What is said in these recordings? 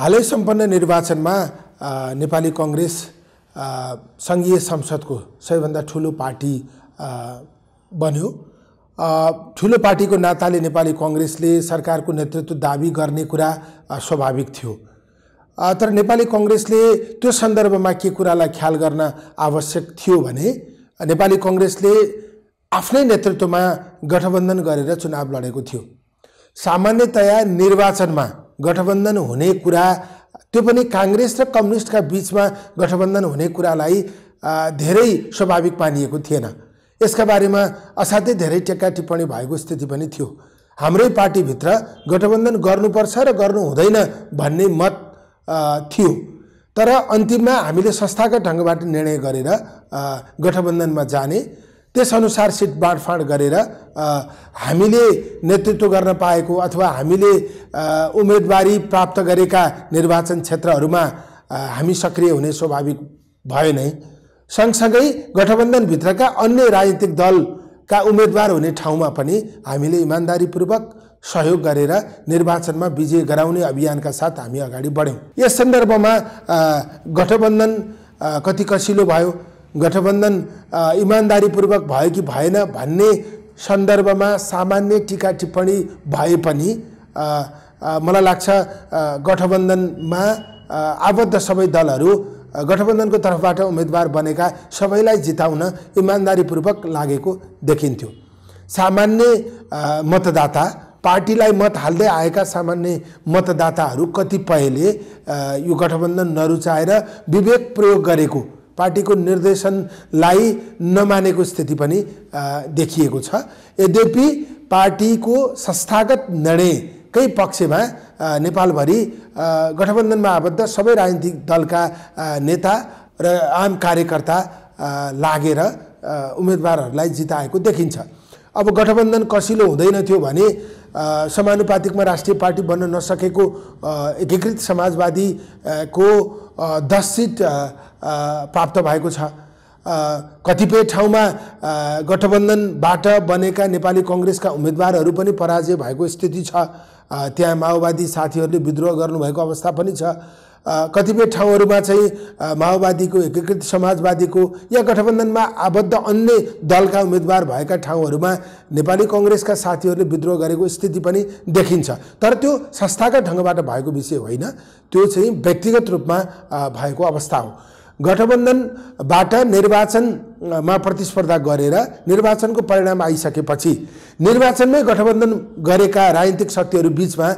हालै सम्पन्न निर्वाचनमा नेपाली कङ्ग्रेस सङ्घीय संसदको सबैभन्दा ठुलो पार्टी बन्यो ठुलो पार्टीको नाताले नेपाली कङ्ग्रेसले सरकारको नेतृत्व दावी गर्ने कुरा स्वाभाविक थियो तर नेपाली कङ्ग्रेसले त्यो सन्दर्भमा के कुरालाई ख्याल गर्न आवश्यक थियो भने नेपाली कङ्ग्रेसले आफ्नै नेतृत्वमा गठबन्धन गरेर चुनाव लडेको थियो सामान्यतया निर्वाचनमा गठबन्धन हुने कुरा त्यो पनि काङ्ग्रेस र कम्युनिस्टका बिचमा गठबन्धन हुने कुरालाई धेरै स्वाभाविक मानिएको थिएन यसका बारेमा असाध्यै धेरै टेक्का टिप्पणी भएको स्थिति पनि थियो हाम्रै पार्टीभित्र गठबन्धन गर्नुपर्छ र गर्नु हुँदैन भन्ने मत थियो तर अन्तिममा हामीले संस्थागत ढङ्गबाट निर्णय गरेर गठबन्धनमा जाने त्यसअनुसार सिट बाँडफाँड गरेर हामीले नेतृत्व गर्न पाएको अथवा हामीले उम्मेदवारी प्राप्त गरेका निर्वाचन क्षेत्रहरूमा हामी सक्रिय हुने स्वाभाविक भयो नै सँगसँगै गठबन्धनभित्रका अन्य राजनीतिक दलका उम्मेदवार हुने ठाउँमा पनि हामीले इमान्दारीपूर्वक सहयोग गरेर निर्वाचनमा विजय गराउने अभियानका साथ हामी अगाडि बढ्यौँ यस सन्दर्भमा गठबन्धन कति कसिलो भयो गठबन्धन इमान्दारीपूर्वक भयो कि भएन भन्ने सन्दर्भमा सामान्य टिका टिप्पणी भए पनि मलाई लाग्छ गठबन्धनमा आबद्ध सबै दलहरू गठबन्धनको तर्फबाट उम्मेदवार बनेका सबैलाई जिताउन इमान्दारीपूर्वक लागेको देखिन्थ्यो सामान्य मतदाता पार्टीलाई मत हाल्दै आएका सामान्य मतदाताहरू कतिपयले यो गठबन्धन नरुचाएर विवेक प्रयोग गरेको पार्टीको निर्देशनलाई नमानेको स्थिति पनि देखिएको छ यद्यपि पार्टीको संस्थागत निर्णयकै पक्षमा नेपालभरि गठबन्धनमा आबद्ध सबै राजनीतिक दलका नेता र आम कार्यकर्ता लागेर उम्मेदवारहरूलाई जिताएको देखिन्छ अब गठबन्धन कसिलो हुँदैन थियो भने समानुपातिकमा राष्ट्रिय पार्टी बन्न नसकेको एकीकृत समाजवादीको दस सिट प्राप्त भएको छ कतिपय ठाउँमा गठबन्धनबाट बनेका नेपाली कङ्ग्रेसका उम्मेदवारहरू पनि पराजय भएको स्थिति छ त्यहाँ माओवादी साथीहरूले विद्रोह गर्नुभएको अवस्था पनि छ कतिपय ठाउँहरूमा चाहिँ माओवादीको एकीकृत समाजवादीको या गठबन्धनमा आबद्ध अन्य दलका उम्मेदवार भएका ठाउँहरूमा नेपाली कङ्ग्रेसका साथीहरूले विद्रोह गरेको स्थिति पनि देखिन्छ तर त्यो संस्थागत ढङ्गबाट भएको विषय होइन त्यो चाहिँ व्यक्तिगत रूपमा भएको अवस्था हो गठबन्धनबाट निर्वाचनमा प्रतिस्पर्धा गरेर निर्वाचनको परिणाम आइसकेपछि निर्वाचनमै गठबन्धन गरेका राजनीतिक शक्तिहरू बिचमा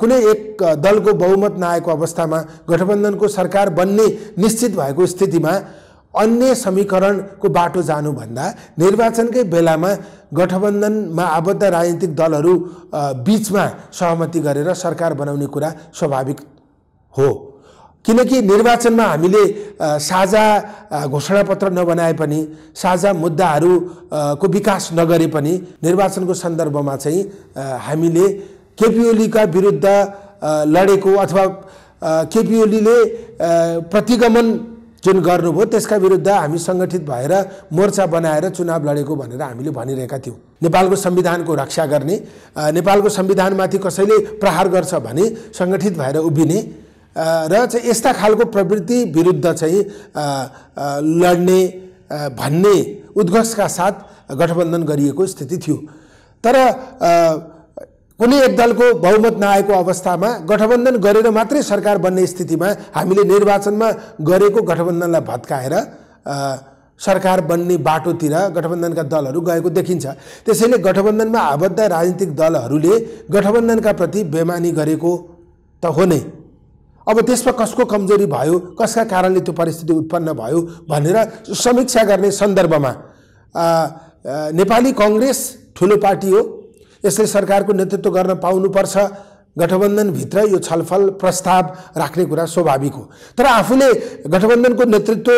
कुनै एक दलको बहुमत नआएको अवस्थामा गठबन्धनको सरकार बन्ने निश्चित भएको स्थितिमा अन्य समीकरणको बाटो जानुभन्दा निर्वाचनकै बेलामा गठबन्धनमा आबद्ध राजनीतिक दलहरू बिचमा सहमति गरेर सरकार बनाउने कुरा स्वाभाविक हो किनकि निर्वाचनमा हामीले साझा घोषणापत्र नबनाए पनि साझा मुद्दाहरूको विकास नगरे पनि निर्वाचनको सन्दर्भमा चाहिँ हामीले केपिओलीका विरुद्ध लडेको अथवा केपिओलीले प्रतिगमन जुन गर्नुभयो त्यसका विरुद्ध हामी सङ्गठित भएर मोर्चा बनाएर चुनाव लडेको भनेर हामीले भनिरहेका थियौँ नेपालको संविधानको रक्षा गर्ने नेपालको संविधानमाथि कसैले प्रहार गर्छ भने सङ्गठित भएर उभिने र चाहिँ यस्ता खालको प्रवृत्ति विरुद्ध चाहिँ लड्ने भन्ने उद्घोषका साथ गठबन्धन गरिएको स्थिति थियो तर कुनै एक दलको बहुमत नआएको अवस्थामा गठबन्धन गरेर मात्रै सरकार बन्ने स्थितिमा हामीले निर्वाचनमा गरेको गठबन्धनलाई भत्काएर सरकार बन्ने बाटोतिर गठबन्धनका दलहरू गएको देखिन्छ त्यसैले गठबन्धनमा आबद्ध राजनीतिक दलहरूले गठबन्धनका प्रति बेमानी गरेको त हो नै अब त्यसमा कसको कमजोरी भयो कसका कारणले त्यो परिस्थिति उत्पन्न भयो भनेर समीक्षा गर्ने सन्दर्भमा नेपाली कङ्ग्रेस ठुलो पार्टी हो यसले सरकारको नेतृत्व गर्न पाउनुपर्छ गठबन्धनभित्र यो छलफल प्रस्ताव राख्ने कुरा स्वाभाविक हो तर आफूले गठबन्धनको नेतृत्व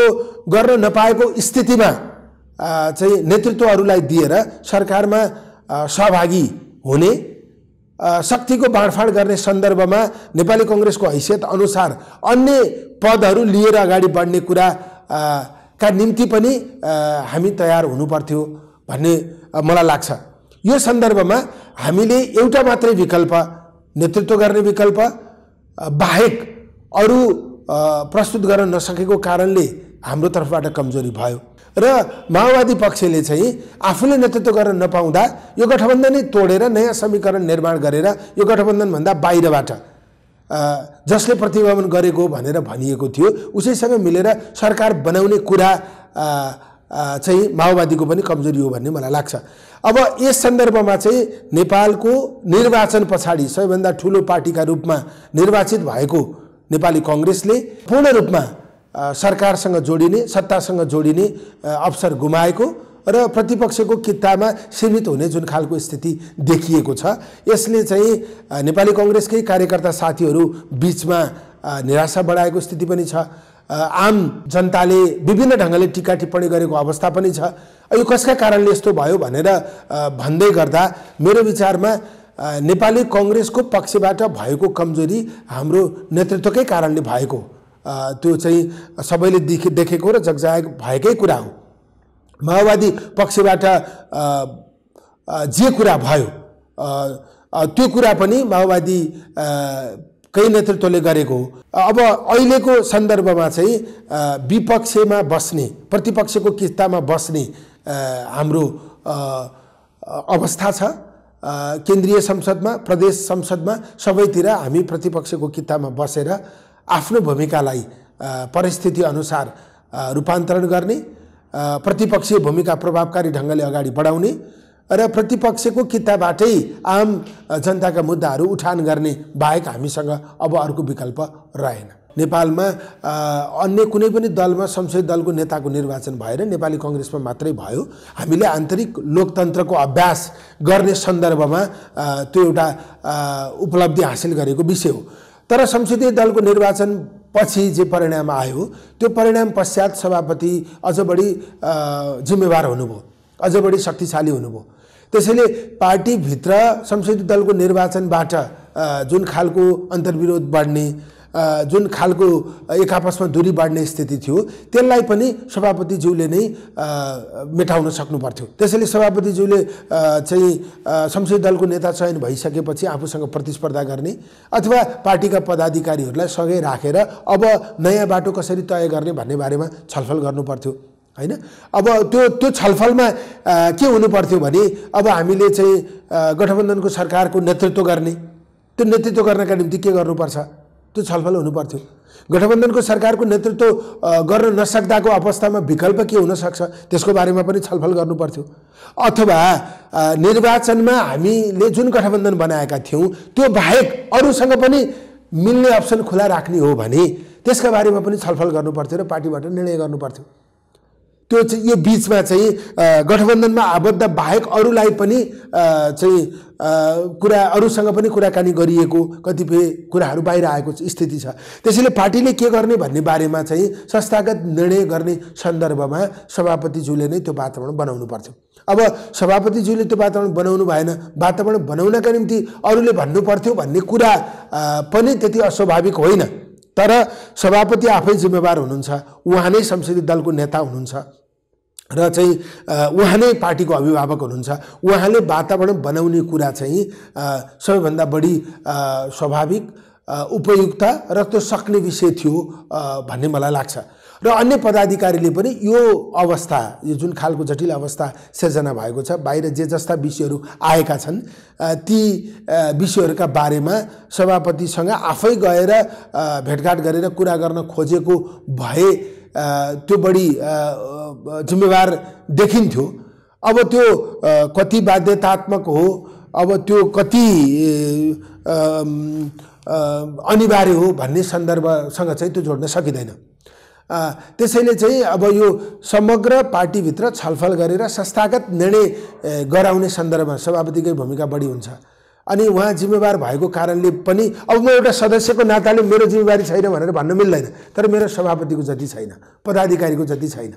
गर्न नपाएको स्थितिमा चाहिँ नेतृत्वहरूलाई दिएर सरकारमा सहभागी हुने शक्तिको बाँडफाँड गर्ने सन्दर्भमा नेपाली कङ्ग्रेसको हैसियत अनुसार अन्य पदहरू लिएर अगाडि बढ्ने कुरा का निम्ति पनि हामी तयार हुनुपर्थ्यो भन्ने मलाई लाग्छ यो सन्दर्भमा हामीले एउटा मात्रै विकल्प नेतृत्व गर्ने विकल्प बाहेक अरू प्रस्तुत गर्न नसकेको कारणले हाम्रो तर्फबाट कमजोरी भयो र माओवादी पक्षले चाहिँ आफूले नेतृत्व गर्न नपाउँदा यो गठबन्धनै तोडेर नयाँ समीकरण निर्माण गरेर यो गठबन्धनभन्दा बाहिरबाट जसले प्रतिगमन गरेको भनेर भनिएको थियो उसैसँग मिलेर सरकार बनाउने कुरा चाहिँ माओवादीको पनि कमजोरी हो भन्ने मलाई लाग्छ अब यस सन्दर्भमा चाहिँ नेपालको निर्वाचन पछाडि सबैभन्दा ठुलो पार्टीका रूपमा निर्वाचित भएको नेपाली कङ्ग्रेसले पूर्ण रूपमा सरकारसँग जोडिने सत्तासँग जोडिने अवसर गुमाएको र प्रतिपक्षको कितामा सीमित हुने जुन खालको स्थिति देखिएको छ यसले चाहिँ नेपाली कङ्ग्रेसकै कार्यकर्ता साथीहरू बिचमा निराशा बढाएको स्थिति पनि छ आम जनताले विभिन्न ढङ्गले टिका टिप्पणी गरेको अवस्था पनि छ यो कसका कारणले यस्तो भयो भनेर भन्दै गर्दा मेरो विचारमा नेपाली कङ्ग्रेसको पक्षबाट भएको कमजोरी हाम्रो नेतृत्वकै कारणले भएको त्यो चाहिँ सबैले देखे देखेको र जगजाग भएकै कुरा हो माओवादी पक्षबाट जे कुरा भयो त्यो कुरा पनि माओवादी कै नेतृत्वले गरेको हो अब अहिलेको सन्दर्भमा चाहिँ विपक्षमा बस्ने प्रतिपक्षको किस्तामा बस्ने हाम्रो अवस्था छ केन्द्रीय संसदमा प्रदेश संसदमा सबैतिर हामी प्रतिपक्षको कितामा बसेर आफ्नो भूमिकालाई परिस्थिति अनुसार रूपान्तरण गर्ने प्रतिपक्षीय भूमिका प्रभावकारी ढङ्गले अगाडि बढाउने र प्रतिपक्षको किताबाटै आम जनताका मुद्दाहरू उठान गर्ने बाहेक हामीसँग अब अर्को विकल्प रहेन नेपालमा अन्य कुनै पनि दलमा संसदीय दलको नेताको निर्वाचन भएर नेपाली कङ्ग्रेसमा मात्रै भयो हामीले आन्तरिक लोकतन्त्रको अभ्यास गर्ने सन्दर्भमा त्यो एउटा उपलब्धि हासिल गरेको विषय हो तर संसदीय दलको निर्वाचन पछि जे परिणाम आयो त्यो परिणाम पश्चात सभापति अझ बढी जिम्मेवार हुनुभयो अझ बढी शक्तिशाली हुनुभयो त्यसैले पार्टीभित्र संसदीय दलको निर्वाचनबाट जुन खालको अन्तर्विरोध बढ्ने जुन खालको एक आपसमा दूरी बाँड्ने स्थिति थियो त्यसलाई पनि सभापतिज्यूले नै मेटाउन सक्नुपर्थ्यो त्यसैले सभापतिज्यूले चाहिँ संसदीय दलको नेता चयन भइसकेपछि आफूसँग प्रतिस्पर्धा गर्ने अथवा पार्टीका पदाधिकारीहरूलाई सँगै राखेर अब नयाँ बाटो कसरी तय गर्ने भन्ने बारेमा छलफल गर्नुपर्थ्यो होइन अब त्यो त्यो छलफलमा के हुनु पर्थ्यो भने अब हामीले चाहिँ गठबन्धनको सरकारको नेतृत्व गर्ने त्यो नेतृत्व गर्नका निम्ति के गर्नुपर्छ त्यो छलफल हुनुपर्थ्यो गठबन्धनको सरकारको नेतृत्व गर्न नसक्दाको अवस्थामा विकल्प के हुनसक्छ त्यसको बारेमा पनि छलफल गर्नुपर्थ्यो अथवा निर्वाचनमा हामीले जुन गठबन्धन बनाएका थियौँ त्यो बाहेक अरूसँग पनि मिल्ने अप्सन खुला राख्ने हो भने त्यसका बारेमा पनि छलफल गर्नुपर्थ्यो र पार्टीबाट निर्णय गर्नुपर्थ्यो त्यो चाहिँ यो बिचमा चाहिँ गठबन्धनमा आबद्ध बाहेक अरूलाई पनि चाहिँ कुरा अरूसँग पनि कुराकानी गरिएको कतिपय कुराहरू बाहिर आएको स्थिति छ त्यसैले पार्टीले के गर्ने भन्ने बारेमा चाहिँ संस्थागत निर्णय गर्ने सन्दर्भमा सभापतिज्यूले नै त्यो वातावरण बनाउनु पर्थ्यो अब सभापतिज्यूले त्यो वातावरण बनाउनु भएन वातावरण बनाउनका निम्ति अरूले भन्नु पर्थ्यो भन्ने कुरा पनि त्यति अस्वाभाविक होइन तर सभापति आफै जिम्मेवार हुनुहुन्छ उहाँ नै संसदीय दलको नेता हुनुहुन्छ र चाहिँ उहाँ नै पार्टीको अभिभावक हुनुहुन्छ उहाँले वातावरण बनाउने कुरा चाहिँ सबैभन्दा बढी स्वाभाविक उपयुक्त र त्यो सक्ने विषय थियो भन्ने मलाई लाग्छ र अन्य पदाधिकारीले पनि यो अवस्था यो जुन खालको जटिल अवस्था सिर्जना भएको छ बाहिर जे जस्ता विषयहरू आएका छन् ती विषयहरूका बारेमा सभापतिसँग आफै गएर भेटघाट गरेर कुरा गर्न खोजेको भए त्यो बढी जिम्मेवार देखिन्थ्यो अब त्यो कति बाध्यतात्मक हो अब त्यो कति अनिवार्य हो भन्ने सन्दर्भसँग चाहिँ त्यो जोड्न सकिँदैन त्यसैले चाहिँ अब यो समग्र पार्टीभित्र छलफल गरेर संस्थागत निर्णय गराउने सन्दर्भमा सभापतिकै भूमिका बढी हुन्छ अनि उहाँ जिम्मेवार भएको कारणले पनि अब म एउटा सदस्यको नाताले मेरो जिम्मेवारी छैन भनेर भन्न मिल्दैन तर मेरो सभापतिको जति छैन पदाधिकारीको जति छैन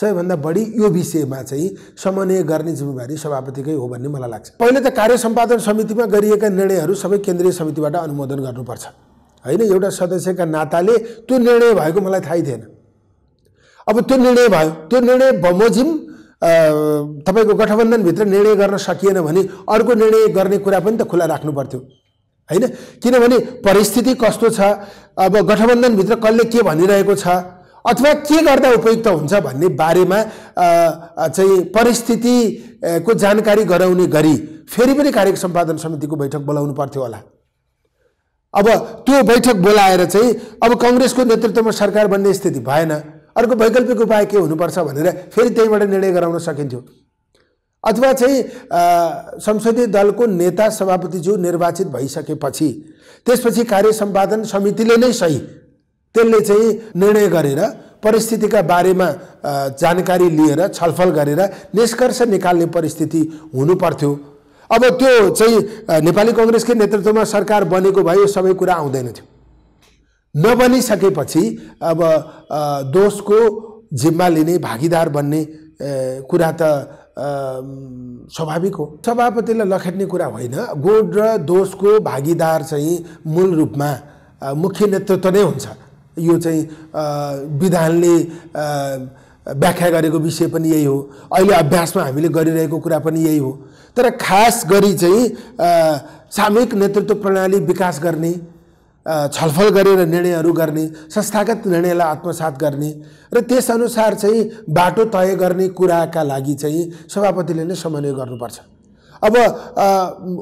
सबैभन्दा बढी यो विषयमा चाहिँ समन्वय गर्ने जिम्मेवारी सभापतिकै हो भन्ने मलाई लाग्छ पहिले त कार्य सम्पादन समितिमा गरिएका निर्णयहरू सबै केन्द्रीय समितिबाट अनुमोदन गर्नुपर्छ होइन एउटा सदस्यका नाताले त्यो निर्णय भएको मलाई थाहै थिएन अब त्यो निर्णय भयो त्यो निर्णय बमोजिम तपाईँको गठबन्धनभित्र निर्णय गर्न सकिएन भने अर्को निर्णय गर्ने कुरा पनि त खुला राख्नु पर्थ्यो होइन किनभने परिस्थिति कस्तो छ अब गठबन्धनभित्र कसले के भनिरहेको छ अथवा के गर्दा उपयुक्त हुन्छ भन्ने बारेमा चाहिँ परिस्थितिको जानकारी गराउने गरी फेरि पनि कार्य सम्पादन समितिको बैठक बोलाउनु पर्थ्यो होला अब त्यो बैठक बोलाएर चाहिँ अब कङ्ग्रेसको नेतृत्वमा सरकार बन्ने स्थिति भएन अर्को वैकल्पिक उपाय के हुनुपर्छ भनेर फेरि त्यहीँबाट निर्णय गराउन सकिन्थ्यो अथवा चाहिँ संसदीय दलको नेता सभापतिज्यू निर्वाचित भइसकेपछि त्यसपछि कार्य सम्पादन समितिले नै सही त्यसले चाहिँ निर्णय गरेर परिस्थितिका बारेमा जानकारी लिएर छलफल गरेर निष्कर्ष निकाल्ने परिस्थिति हुनुपर्थ्यो अब त्यो चाहिँ नेपाली कङ्ग्रेसकै नेतृत्वमा सरकार बनेको भए सबै कुरा आउँदैन थियो नबनिसकेपछि अब दोषको जिम्मा लिने भागीदार बन्ने कुरा त स्वाभाविक हो सभापतिलाई लखेट्ने कुरा होइन गोड र दोषको भागीदार चाहिँ मूल रूपमा मुख्य नेतृत्व नै हुन्छ यो चाहिँ विधानले व्याख्या गरेको विषय पनि यही हो अहिले अभ्यासमा हामीले गरिरहेको कुरा पनि यही हो तर खास गरी चाहिँ सामूहिक नेतृत्व प्रणाली विकास गर्ने छलफल गरेर निर्णयहरू गर्ने संस्थागत निर्णयलाई आत्मसात गर्ने र त्यसअनुसार चाहिँ बाटो तय गर्ने कुराका लागि चाहिँ सभापतिले नै समन्वय गर्नुपर्छ अब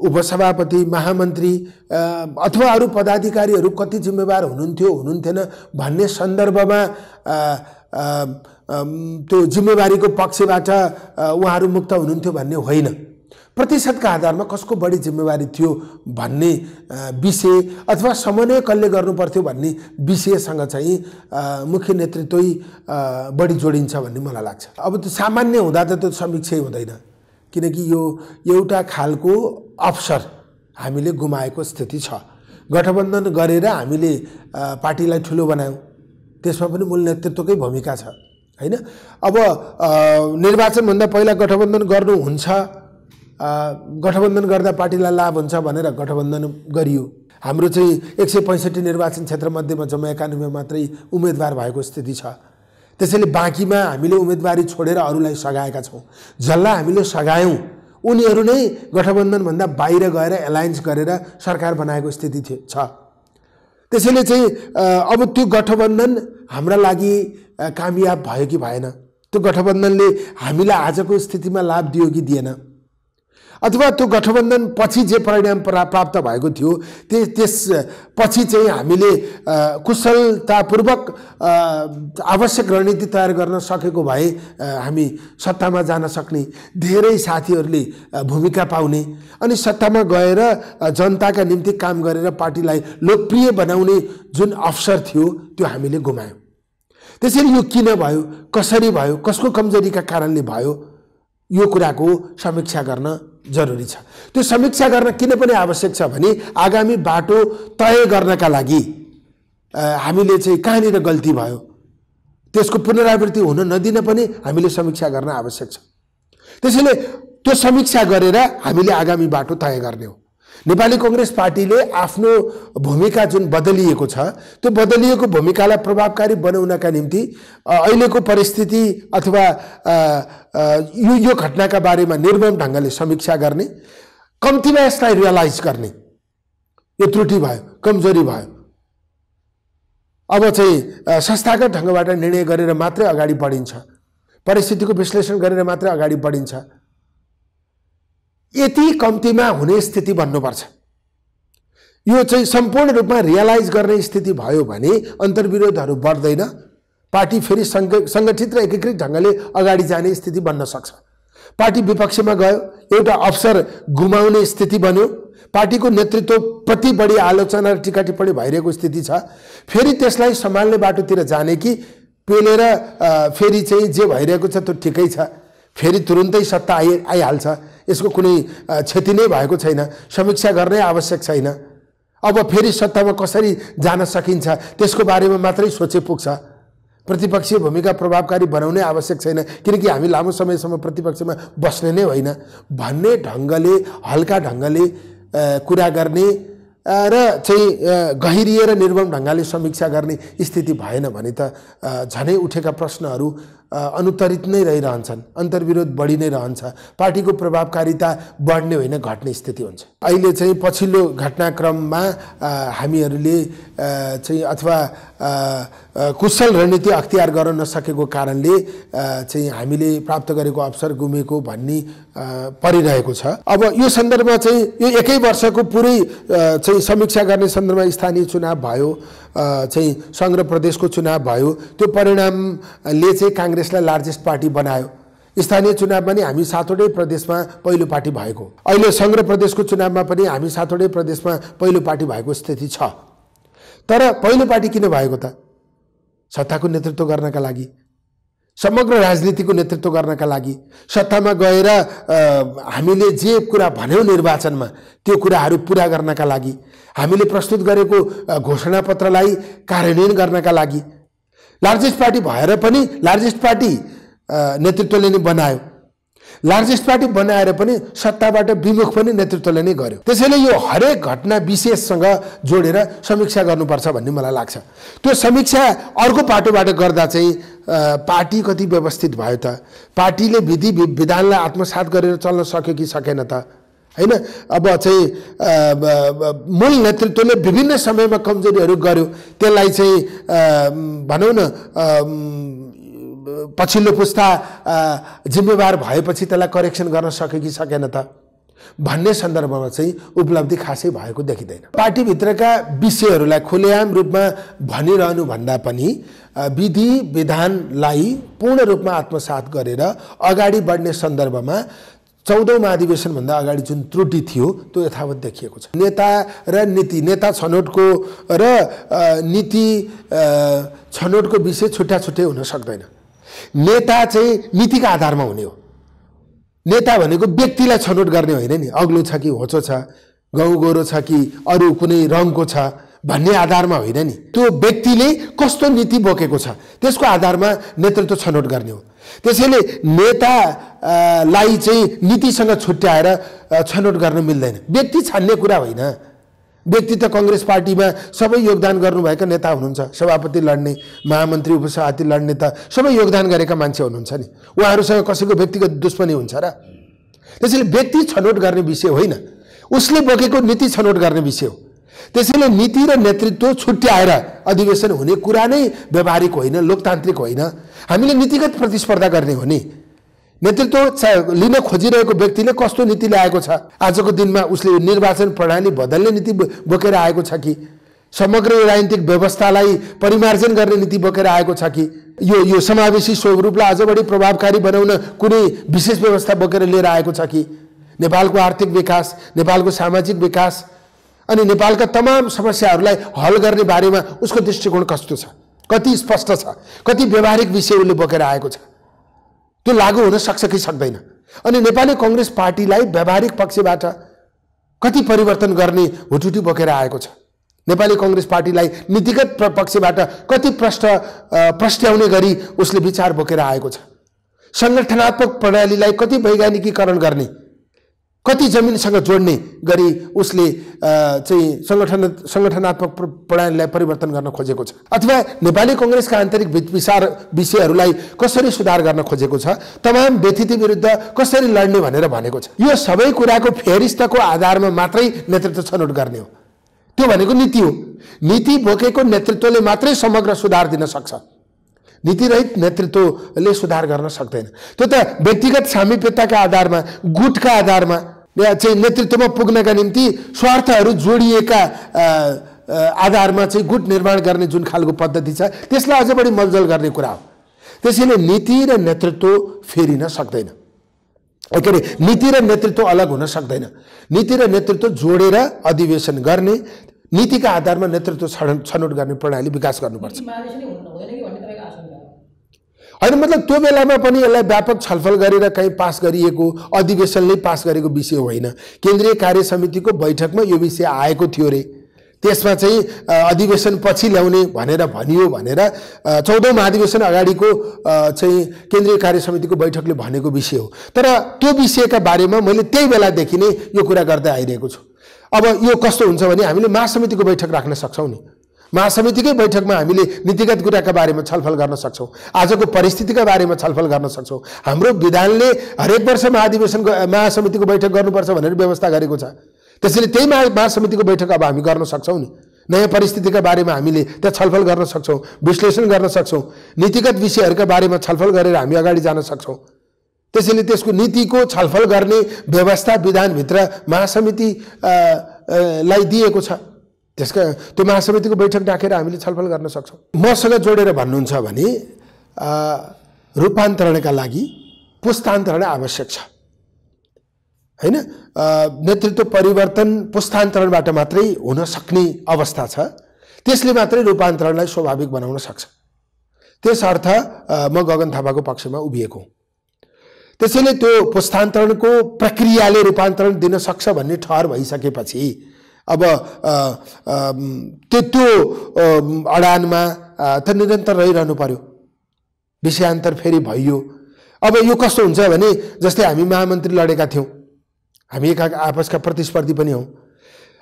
उपसभापति महामन्त्री अथवा अरू पदाधिकारीहरू कति जिम्मेवार हुनुहुन्थ्यो हुनुहुन्थेन भन्ने सन्दर्भमा त्यो जिम्मेवारीको पक्षबाट उहाँहरू मुक्त हुनुहुन्थ्यो भन्ने होइन प्रतिशतका आधारमा कसको बढी जिम्मेवारी थियो भन्ने विषय अथवा समन्वय कसले गर्नुपर्थ्यो भन्ने विषयसँग चाहिँ मुख्य नेतृत्वै बढी जोडिन्छ भन्ने मलाई लाग्छ अब त्यो सामान्य हुँदा त त्यो समीक्षै हुँदैन किनकि यो एउटा खालको अवसर हामीले गुमाएको स्थिति छ गठबन्धन गरेर हामीले पार्टीलाई ठुलो बनायौँ त्यसमा पनि मूल नेतृत्वकै भूमिका छ होइन अब निर्वाचनभन्दा पहिला गठबन्धन गर्नुहुन्छ गठबन्धन गर्दा पार्टीलाई लाभ हुन्छ भनेर गठबन्धन गरियो हाम्रो चाहिँ एक सय पैँसठी निर्वाचन क्षेत्रमध्येमा जम्मा एकानब्बे मात्रै उम्मेदवार भएको स्थिति छ त्यसैले बाँकीमा हामीले उम्मेदवारी छोडेर अरूलाई सघाएका छौँ जसलाई हामीले सघायौँ उनीहरू नै गठबन्धनभन्दा बाहिर गएर एलायन्स गरेर सरकार बनाएको स्थिति थियो छ त्यसैले चाहिँ अब त्यो गठबन्धन हाम्रा लागि कामयाब भयो कि भएन त्यो गठबन्धनले हामीलाई आजको स्थितिमा लाभ दियो कि दिएन अथवा त्यो गठबन्धन पछि जे परिणाम प्रा प्राप्त भएको थियो त्यस त्यसपछि चाहिँ हामीले कुशलतापूर्वक आवश्यक रणनीति तयार गर्न सकेको भए हामी सत्तामा जान सक्ने धेरै साथीहरूले भूमिका पाउने अनि सत्तामा गएर जनताका निम्ति काम गरेर पार्टीलाई लोकप्रिय बनाउने जुन अवसर थियो त्यो हामीले गुमायौँ त्यसरी यो किन भयो कसरी भयो कसको कमजोरीका कारणले भयो यो कुराको समीक्षा गर्न जरुरी छ त्यो समीक्षा गर्न किन पनि आवश्यक छ भने आगामी बाटो तय गर्नका लागि हामीले चाहिँ कहाँनिर गल्ती भयो त्यसको पुनरावृत्ति हुन नदिन पनि हामीले समीक्षा गर्न आवश्यक छ त्यसैले त्यो समीक्षा गरेर हामीले आगामी बाटो तय गर्ने हो नेपाली कङ्ग्रेस पार्टीले आफ्नो भूमिका जुन बदलिएको छ त्यो बदलिएको भूमिकालाई प्रभावकारी बनाउनका निम्ति अहिलेको परिस्थिति अथवा यो यो घटनाका बारेमा निर्मम ढङ्गले समीक्षा गर्ने कम्तीमा यसलाई रियलाइज गर्ने यो त्रुटि भयो कमजोरी भयो अब चाहिँ संस्थागत ढङ्गबाट निर्णय गरेर मात्रै अगाडि बढिन्छ परिस्थितिको विश्लेषण गरेर मात्रै अगाडि बढिन्छ यति कम्तीमा हुने स्थिति बन्नुपर्छ यो चाहिँ सम्पूर्ण रूपमा रियलाइज गर्ने स्थिति भयो भने अन्तर्विरोधहरू बढ्दैन पार्टी फेरि सङ्घ सङ्गठित र एकीकृत ढङ्गले अगाडि जाने स्थिति बन्न सक्छ पार्टी विपक्षमा गयो एउटा अवसर गुमाउने स्थिति बन्यो पार्टीको नेतृत्वप्रति बढी आलोचना र टिका टिप्पणी भइरहेको स्थिति छ फेरि त्यसलाई सम्हाल्ने बाटोतिर जाने कि पेलेर फेरि चाहिँ जे भइरहेको छ त्यो ठिकै छ फेरि तुरुन्तै सत्ता आइ आइहाल्छ यसको कुनै क्षति नै भएको छैन समीक्षा गर्नै आवश्यक छैन अब फेरि सत्तामा कसरी जान सकिन्छ त्यसको बारेमा मात्रै सोचे पुग्छ प्रतिपक्षीय भूमिका प्रभावकारी बनाउनै आवश्यक छैन किनकि हामी लामो समयसम्म प्रतिपक्षमा बस्ने नै होइन भन्ने ढङ्गले हल्का ढङ्गले कुरा गर्ने र चाहिँ गहिरिएर निर्मम ढङ्गले समीक्षा गर्ने स्थिति भएन भने त झनै उठेका प्रश्नहरू अनुतरित नै रहिरहन्छन् अन्तर्विरोध बढी नै रहन्छ पार्टीको प्रभावकारिता बढ्ने होइन घट्ने स्थिति हुन्छ अहिले चाहिँ पछिल्लो घटनाक्रममा हामीहरूले चाहिँ अथवा कुशल रणनीति अख्तियार गर्न नसकेको कारणले चाहिँ हामीले प्राप्त गरेको अवसर गुमेको भन्ने परिरहेको छ अब यो सन्दर्भमा चाहिँ यो एकै वर्षको पुरै चाहिँ समीक्षा गर्ने सन्दर्भमा स्थानीय चुनाव भयो चाहिँ सङ्ग्रह प्रदेशको चुनाव भयो त्यो परिणामले चाहिँ काङ्ग्रेसलाई लार्जेस्ट पार्टी बनायो स्थानीय चुनावमा नि हामी सातवटै प्रदेशमा पहिलो पार्टी भएको अहिले सङ्ग्रह प्रदेशको चुनावमा पनि हामी सातवटै प्रदेशमा पहिलो पार्टी भएको स्थिति छ तर पहिलो पार्टी किन भएको त सत्ताको नेतृत्व गर्नका लागि समग्र राजनीतिको नेतृत्व गर्नका लागि सत्तामा गएर हामीले जे कुरा भन्यौँ निर्वाचनमा त्यो कुराहरू पुरा गर्नका लागि हामीले प्रस्तुत गरेको घोषणापत्रलाई कार्यान्वयन गर्नका लागि लार्जेस्ट पार्टी भएर पनि लार्जेस्ट पार्टी नेतृत्वले नै बनायो लार्जेस्ट पार्टी बनाएर पनि सत्ताबाट विमुख पनि नेतृत्वले नै गर्यो त्यसैले यो हरेक घटना विशेषसँग जोडेर समीक्षा गर्नुपर्छ भन्ने मलाई लाग्छ त्यो समीक्षा अर्को पाटोबाट गर्दा चाहिँ पार्टी कति व्यवस्थित भयो त पार्टीले विधि विधानलाई आत्मसात गरेर चल्न सक्यो कि सकेन त होइन अब चाहिँ मूल नेतृत्वले विभिन्न समयमा कमजोरीहरू गर्यो त्यसलाई चाहिँ भनौँ न पछिल्लो पुस्ता जिम्मेवार भएपछि त्यसलाई करेक्सन गर्न सके कि सकेन त भन्ने सन्दर्भमा चाहिँ उपलब्धि खासै भएको देखिँदैन पार्टीभित्रका विषयहरूलाई खुलेआम रूपमा भनिरहनु भन्दा पनि विधि विधानलाई पूर्ण रूपमा आत्मसात गरेर अगाडि बढ्ने सन्दर्भमा चौधौँमा अधिवेशनभन्दा अगाडि जुन त्रुटि थियो त्यो यथावत देखिएको छ नेता र नीति नेता छनौटको र नीति छनौटको विषय छुट्टा छुट्टै हुन सक्दैन नेता चाहिँ नीतिका आधारमा हुने हो नेता भनेको व्यक्तिलाई छनौट गर्ने होइन नि अग्लो छ कि होचो छ गाउँ गोरो छ कि अरू कुनै रङको छ भन्ने आधारमा होइन नि त्यो व्यक्तिले कस्तो नीति बोकेको छ त्यसको आधारमा नेतृत्व छनौट गर्ने हो त्यसैले नेतालाई चाहिँ नीतिसँग छुट्याएर छनौट गर्न मिल्दैन व्यक्ति छान्ने कुरा होइन व्यक्ति त कङ्ग्रेस पार्टीमा सबै योगदान गर्नुभएका नेता हुनुहुन्छ सभापति लड्ने महामन्त्री उपसभापति लड्ने त सबै योगदान गरेका मान्छे हुनुहुन्छ नि उहाँहरूसँग कसैको व्यक्तिगत दुश्मनी हुन्छ र त्यसैले व्यक्ति छनौट गर्ने विषय होइन उसले बोकेको नीति छनौट गर्ने विषय हो त्यसैले नीति र नेतृत्व छुट्याएर अधिवेशन हुने कुरा नै व्यावहारिक होइन लोकतान्त्रिक होइन हामीले नीतिगत प्रतिस्पर्धा गर्ने हो नि नेतृत्व लिन खोजिरहेको व्यक्तिले कस्तो नीति ल्याएको छ आजको दिनमा उसले निर्वाचन प्रणाली बदल्ने नीति बोकेर आएको छ कि समग्र राजनीतिक व्यवस्थालाई परिमार्जन गर्ने नीति बोकेर आएको छ कि यो यो समावेशी स्वरूपलाई अझ बढी प्रभावकारी बनाउन कुनै विशेष व्यवस्था बोकेर लिएर आएको छ कि नेपालको आर्थिक विकास नेपालको सामाजिक विकास अनि नेपालका तमाम समस्याहरूलाई हल गर्ने बारेमा उसको दृष्टिकोण कस्तो छ कति स्पष्ट छ कति व्यावहारिक विषय उसले बोकेर आएको छ त्यो लागू हुन सक्छ कि सक्दैन अनि नेपाली कङ्ग्रेस पार्टीलाई व्यावहारिक पक्षबाट कति परिवर्तन गर्ने हुटुटी बोकेर आएको छ नेपाली कङ्ग्रेस पार्टीलाई नीतिगत पक्षबाट कति प्रष्ट प्रस्ट्याउने गरी उसले विचार बोकेर आएको छ सङ्गठनात्मक प्रणालीलाई कति वैज्ञानिकीकरण गर्ने कति जमिनसँग जोड्ने गरी उसले चाहिँ सङ्गठन सङ्गठनात्मक प्रणालीलाई परिवर्तन गर्न खोजेको छ अथवा नेपाली कङ्ग्रेसका आन्तरिक विचार विषयहरूलाई कसरी सुधार गर्न खोजेको छ तमाम व्यथिति विरुद्ध कसरी लड्ने भनेर भनेको छ यो सबै कुराको फेरिस्तको आधारमा मात्रै नेतृत्व छनौट गर्ने हो त्यो भनेको नीति हो नीति बोकेको नेतृत्वले मात्रै समग्र सुधार दिन सक्छ नीतिरहित नेतृत्वले सुधार गर्न सक्दैन त्यो त व्यक्तिगत सामिप्यताका आधारमा गुटका आधारमा चाहिँ नेतृत्वमा पुग्नका निम्ति स्वार्थहरू जोडिएका आधारमा चाहिँ गुट निर्माण गर्ने जुन खालको पद्धति छ त्यसलाई अझ बढी मलजल गर्ने कुरा हो त्यसैले नीति र नेतृत्व फेरिन सक्दैन के अरे नीति र नेतृत्व अलग हुन सक्दैन नीति र नेतृत्व जोडेर अधिवेशन गर्ने नीतिका आधारमा नेतृत्व छनौट गर्ने प्रणाली विकास गर्नुपर्छ होइन मतलब त्यो बेलामा पनि यसलाई व्यापक छलफल गरेर कहीँ पास गरिएको अधिवेशनले पास गरेको विषय होइन केन्द्रीय कार्य समितिको बैठकमा यो विषय आएको थियो रे त्यसमा चाहिँ अधिवेशन पछि ल्याउने भनेर भनियो भनेर चौधौँ महाधिवेशन अगाडिको चाहिँ केन्द्रीय कार्य समितिको बैठकले भनेको विषय हो तर त्यो विषयका बारेमा मैले त्यही बेलादेखि नै यो कुरा गर्दै आइरहेको छु अब यो कस्तो हुन्छ भने हामीले महासमितिको बैठक राख्न सक्छौँ नि महासमितिकै बैठकमा हामीले नीतिगत कुराका बारेमा छलफल गर्न सक्छौँ आजको परिस्थितिका बारेमा छलफल गर्न सक्छौँ हाम्रो विधानले हरेक वर्ष महाधिवेशनको महासमितिको बैठक गर्नुपर्छ भनेर व्यवस्था गरेको छ त्यसैले त्यही महा महासमितिको बैठक अब हामी गर्न सक्छौँ नि नयाँ परिस्थितिका बारेमा हामीले त्यहाँ छलफल गर्न सक्छौँ विश्लेषण गर्न सक्छौँ नीतिगत विषयहरूका बारेमा छलफल गरेर हामी अगाडि जान सक्छौँ त्यसैले त्यसको नीतिको छलफल गर्ने व्यवस्था विधानभित्र महासमितिलाई दिएको छ त्यसका त्यो महासमितिको बैठक डाकेर हामीले छलफल गर्न सक्छौँ मसँग जोडेर भन्नुहुन्छ भने रूपान्तरणका लागि पुस्तान्तरण आवश्यक छ होइन नेतृत्व परिवर्तन पुस्तान्तरणबाट मात्रै हुन सक्ने अवस्था छ त्यसले मात्रै रूपान्तरणलाई स्वाभाविक बनाउन सक्छ त्यस अर्थ म गगन थापाको पक्षमा उभिएको हुँ त्यसैले त्यो पुस्तान्तरणको प्रक्रियाले रूपान्तरण दिन सक्छ भन्ने ठहर भइसकेपछि अब त्यो अडानमा त निरन्तर रहिरहनु पर्यो विषयान्तर फेरि भइयो अब यो कस्तो हुन्छ भने जस्तै हामी महामन्त्री लडेका थियौँ हामी एक आपसका प्रतिस्पर्धी पनि हौँ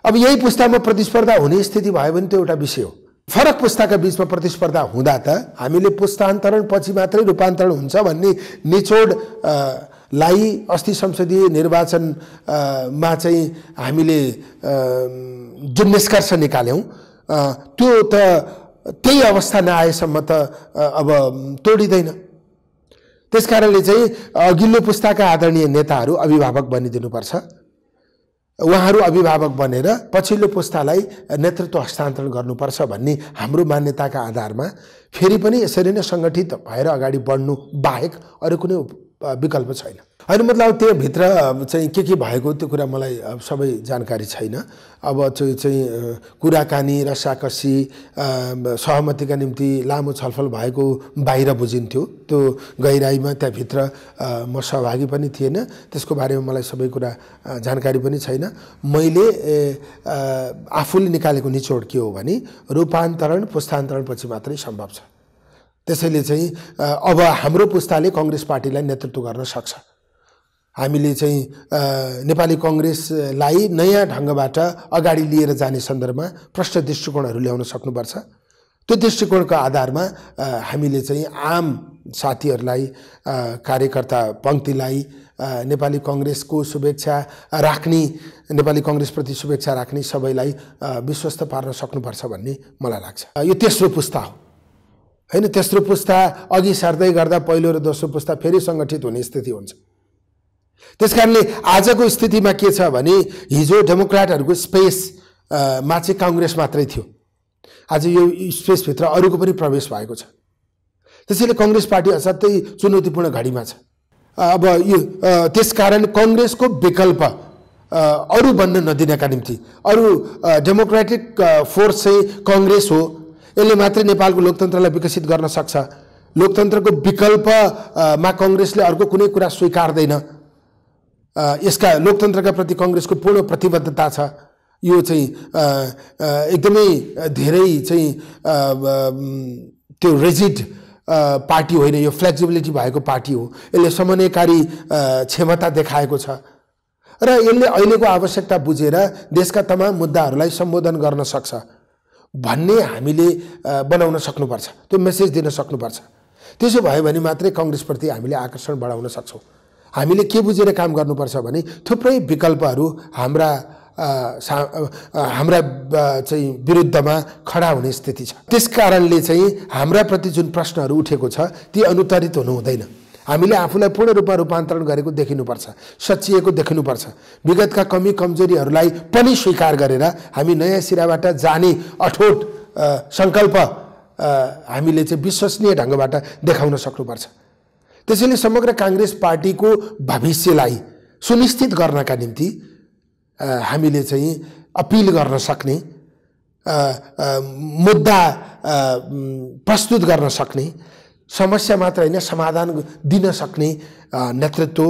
अब यही पुस्तामा प्रतिस्पर्धा हुने स्थिति भयो भने त्यो एउटा विषय हो फरक पुस्ताका बिचमा प्रतिस्पर्धा हुँदा त हामीले पुस्तान्तरण पछि मात्रै रूपान्तरण हुन्छ भन्ने निचोड लाई अस्ति संसदीय निर्वाचनमा चाहिँ हामीले जुन निष्कर्ष निकाल्यौँ त्यो त त्यही अवस्था नआएसम्म त अब तोडिँदैन त्यस कारणले चाहिँ अघिल्लो पुस्ताका आदरणीय नेताहरू अभिभावक बनिदिनुपर्छ उहाँहरू अभिभावक बनेर पछिल्लो पुस्तालाई नेतृत्व हस्तान्तरण गर्नुपर्छ भन्ने हाम्रो मान्यताका आधारमा फेरि पनि यसरी नै सङ्गठित भएर अगाडि बढ्नु बाहेक अरू कुनै विकल्प छैन होइन मतलब अब त्यहाँभित्र चाहिँ के के भएको त्यो कुरा मलाई अब सबै जानकारी छैन अब त्यो चाहिँ कुराकानी र रसाकसी सहमतिका निम्ति लामो छलफल भएको बाहिर बुझिन्थ्यो त्यो गहिराईमा त्यहाँभित्र म सहभागी पनि थिएन त्यसको बारेमा मलाई सबै कुरा जानकारी पनि छैन मैले आफूले निकालेको निचोड के हो भने रूपान्तरण पुस्तान्तरणपछि मात्रै सम्भव छ त्यसैले चाहिँ अब हाम्रो पुस्ताले कङ्ग्रेस पार्टीलाई नेतृत्व गर्न सक्छ हामीले चाहिँ नेपाली कङ्ग्रेसलाई नयाँ ढङ्गबाट अगाडि लिएर जाने सन्दर्भमा प्रष्ट दृष्टिकोणहरू ल्याउन सक्नुपर्छ त्यो दृष्टिकोणको आधारमा हामीले चाहिँ आम साथीहरूलाई कार्यकर्ता पङ्क्तिलाई नेपाली कङ्ग्रेसको शुभेच्छा राख्ने नेपाली कङ्ग्रेसप्रति शुभेच्छा राख्ने सबैलाई विश्वस्त पार्न सक्नुपर्छ भन्ने मलाई लाग्छ यो तेस्रो पुस्ता हो होइन तेस्रो पुस्ता अघि सार्दै गर्दा पहिलो र दोस्रो पुस्ता फेरि सङ्गठित हुने स्थिति हुन्छ त्यस कारणले आजको स्थितिमा के छ भने हिजो डेमोक्राटहरूको स्पेसमा चाहिँ काङ्ग्रेस मात्रै थियो आज यो स्पेसभित्र अरूको पनि प्रवेश भएको छ त्यसैले कङ्ग्रेस पार्टी असाध्यै चुनौतीपूर्ण घडीमा छ अब यो त्यसकारण कङ्ग्रेसको विकल्प अरू बन्न नदिनका निम्ति अरू डेमोक्रेटिक फोर्स चाहिँ कङ्ग्रेस हो यसले मात्रै नेपालको लोकतन्त्रलाई विकसित गर्न सक्छ लोकतन्त्रको विकल्पमा कङ्ग्रेसले अर्को कुनै कुरा स्वीकार्दैन यसका लोकतन्त्रका प्रति कङ्ग्रेसको पूर्ण प्रतिबद्धता छ यो चाहिँ एकदमै धेरै चाहिँ त्यो रेजिड पार्टी होइन यो फ्लेक्सिबिलिटी भएको पार्टी हो यसले समन्वयकारी क्षमता देखाएको छ र यसले अहिलेको आवश्यकता बुझेर देशका तमाम मुद्दाहरूलाई सम्बोधन गर्न सक्छ भन्ने हामीले बनाउन सक्नुपर्छ त्यो मेसेज दिन सक्नुपर्छ त्यसो भयो भने मात्रै कङ्ग्रेसप्रति हामीले आकर्षण बढाउन सक्छौँ हामीले के बुझेर काम गर्नुपर्छ भने थुप्रै विकल्पहरू हाम्रा सा हाम्रा चाहिँ विरुद्धमा खडा हुने स्थिति छ त्यस कारणले चाहिँ हाम्राप्रति जुन प्रश्नहरू उठेको छ ती अनुत्तरित हुनु हुँदैन हामीले आफूलाई पूर्ण रूपमा रूपान्तरण गरेको देखिनुपर्छ सचिएको देखिनुपर्छ विगतका कमी कमजोरीहरूलाई पनि स्वीकार गरेर हामी नयाँ सिराबाट जाने अठोट सङ्कल्प हामीले चाहिँ विश्वसनीय ढङ्गबाट देखाउन सक्नुपर्छ त्यसैले समग्र काङ्ग्रेस पार्टीको भविष्यलाई सुनिश्चित गर्नका निम्ति हामीले चाहिँ अपिल गर्न सक्ने मुद्दा प्रस्तुत गर्न सक्ने समस्या मात्र होइन समाधान दिन सक्ने नेतृत्व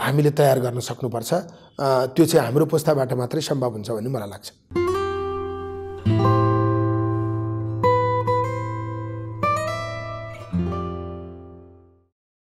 हामीले तयार गर्न सक्नुपर्छ त्यो चाहिँ हाम्रो पुस्ताबाट मात्रै सम्भव हुन्छ भन्ने मलाई लाग्छ